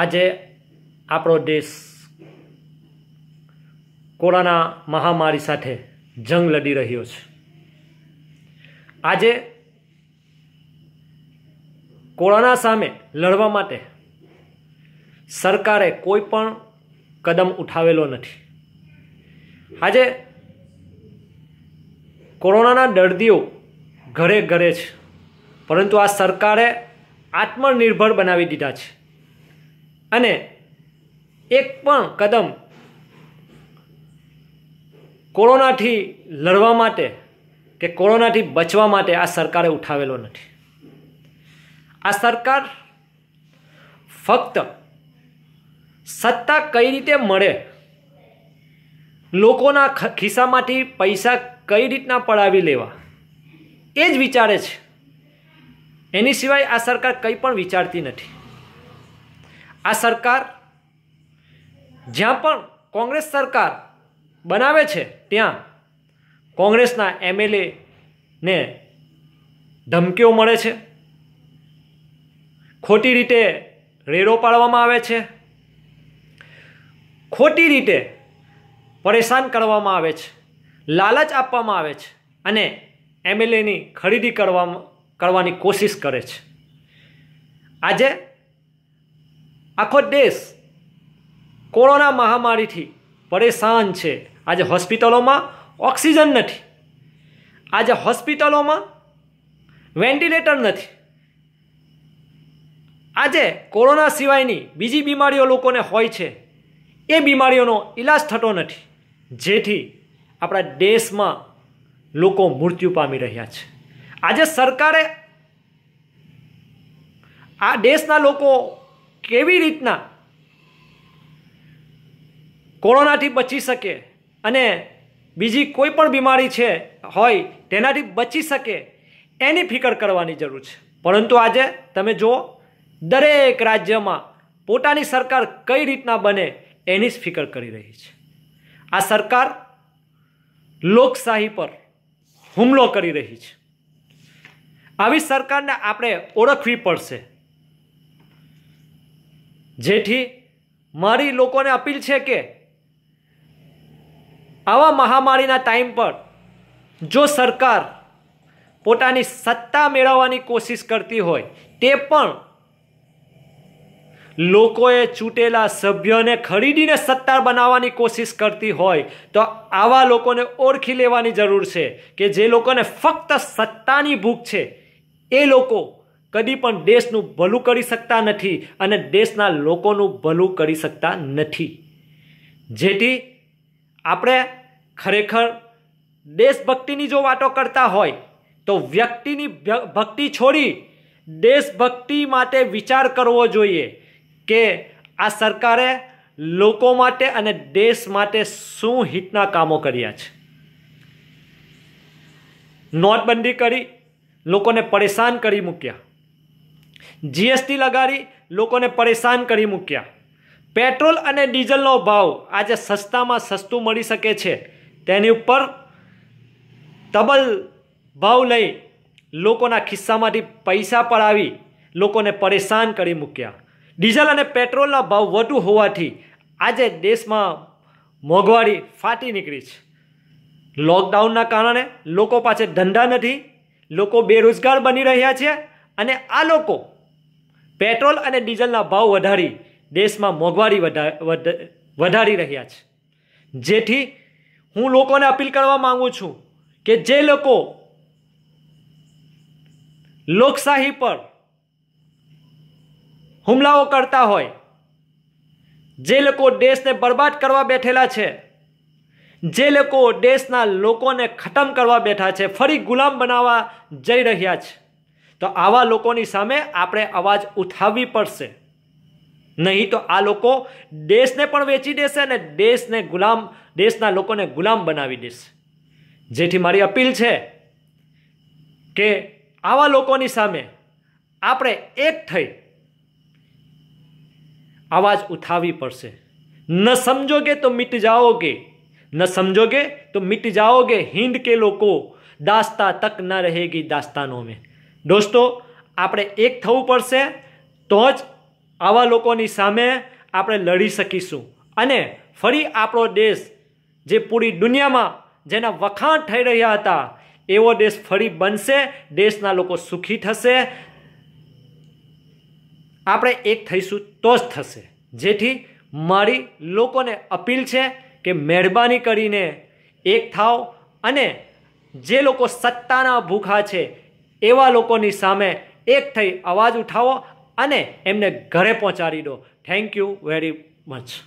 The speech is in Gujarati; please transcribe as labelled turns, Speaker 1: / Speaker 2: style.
Speaker 1: આજે આપણો દેશ કોરોના મહામારી સાથે જંગ લડી રહ્યો છે આજે કોરોના સામે લડવા માટે સરકારે કોઈ પણ કદમ ઉઠાવેલો નથી આજે કોરોનાના દર્દીઓ ઘરે ઘરે છે પરંતુ આ સરકારે આત્મનિર્ભર બનાવી દીધા છે અને એક પણ કદમ કોરોનાથી લડવા માટે કે કોરોનાથી બચવા માટે આ સરકારે ઉઠાવેલો નથી આ સરકાર ફક્ત સત્તા કઈ રીતે મળે લોકોના ખિસ્સામાંથી પૈસા કઈ રીતના પડાવી લેવા એ જ વિચારે છે એની સિવાય આ સરકાર કંઈ પણ વિચારતી નથી આ સરકાર જ્યાં પણ કોંગ્રેસ સરકાર બનાવે છે ત્યાં કોંગ્રેસના એમએલએ ને ધમકીઓ મળે છે ખોટી રીતે રેડો પાડવામાં આવે છે ખોટી રીતે પરેશાન કરવામાં આવે છે લાલચ આપવામાં આવે છે અને એમએલએની ખરીદી કરવામાં કરવાની કોશિશ કરે છે આજે આખો દેશ કોરોના મહામારીથી પરેશાન છે આજે હોસ્પિટલોમાં ઓક્સિજન નથી આજે હોસ્પિટલોમાં વેન્ટિલેટર નથી આજે કોરોના સિવાયની બીજી બીમારીઓ લોકોને હોય છે એ બીમારીઓનો ઈલાજ થતો નથી જેથી આપણા દેશમાં લોકો મૃત્યુ પામી રહ્યા છે આજે સરકારે આ દેશના લોકો કેવી રીતના કોરોનાથી બચી શકે અને બીજી કોઈ પણ બીમારી છે હોય તેનાથી બચી શકે એની ફિકર કરવાની જરૂર છે પરંતુ આજે તમે જુઓ દરેક રાજ્યમાં પોતાની સરકાર કઈ રીતના બને એની જ ફિકર કરી રહી છે આ સરકાર લોકશાહી પર હુમલો કરી રહી છે આવી સરકારને આપણે ઓળખવી પડશે જેથી મારી લોકોને અપીલ છે કે આવા મહામારીના ટાઈમ પર જો સરકાર પોતાની સત્તા મેળવવાની કોશિશ કરતી હોય તે પણ લોકોએ ચૂંટેલા સભ્યોને ખરીદીને સત્તા બનાવવાની કોશિશ કરતી હોય તો આવા લોકોને ઓળખી લેવાની જરૂર છે કે જે લોકોને ફક્ત સત્તાની ભૂખ છે એ લોકો કદી પણ દેશનું ભલું કરી શકતા નથી અને દેશના લોકોનું ભલું કરી શકતા નથી જેથી આપણે ખરેખર દેશભક્તિની જો વાતો કરતા હોય તો વ્યક્તિની ભક્તિ છોડી દેશભક્તિ માટે વિચાર કરવો જોઈએ કે આ સરકારે લોકો માટે અને દેશ માટે શું હિતના કામો કર્યા છે નોટબંધી કરી લોકોને પરેશાન કરી મૂક્યા જીએસટી લગાડી લોકોને પરેશાન કરી મૂક્યા પેટ્રોલ અને ડીઝલનો ભાવ આજે સસ્તામાં સસ્તું મળી શકે છે તેની ઉપર તબલ ભાવ લઈ લોકોના ખિસ્સામાંથી પૈસા પડાવી લોકોને પરેશાન કરી મૂક્યા ડીઝલ અને પેટ્રોલના ભાવ વધુ હોવાથી આજે દેશમાં મોંઘવારી ફાટી નીકળી છે લોકડાઉનના કારણે લોકો પાસે ધંધા નથી લોકો બેરોજગાર બની રહ્યા છે અને આ લોકો પેટ્રોલ અને ડીઝલના ભાવ વધારી દેશમાં મોંઘવારી વધારી રહ્યા છે જેથી હું લોકોને અપીલ કરવા માંગુ છું કે જે લોકો લોકશાહી પર હુમલાઓ કરતા હોય જે લોકો દેશને બરબાદ કરવા બેઠેલા છે જે લોકો દેશના લોકોને ખતમ કરવા બેઠા છે ફરી ગુલામ બનાવવા જઈ રહ્યા છે તો આવા લોકોની સામે આપણે અવાજ ઉઠાવવી પડશે નહીં તો આ લોકો દેશને પણ વેચી દેશે અને દેશને ગુલામ દેશના લોકોને ગુલામ બનાવી દેશે જેથી મારી અપીલ છે કે આવા લોકોની સામે આપણે એક થઈ અવાજ ઉઠાવવી પડશે ન સમજોગે તો મિટ જાઓગે ન સમજોગે તો મિટ જાઓગે હિન્દ કે લોકો દાસ્તા તક ન રહેગી દાસ્તાનો મેં દોસ્તો આપણે એક થવું પડશે તો જ આવા લોકોની સામે આપણે લડી શકીશું અને ફરી આપણો દેશ જે પૂરી દુનિયામાં જેના વખાણ થઈ રહ્યા હતા એવો દેશ ફરી બનશે દેશના લોકો સુખી થશે આપણે એક થઈશું તો જ થશે જેથી મારી લોકોને અપીલ છે કે મહેરબાની કરીને એક થાવ અને જે લોકો સત્તાના ભૂખા છે એવા લોકોની સામે એક થઈ અવાજ ઉઠાવો અને એમને ઘરે પહોંચાડી દો થેન્ક યુ વેરી મચ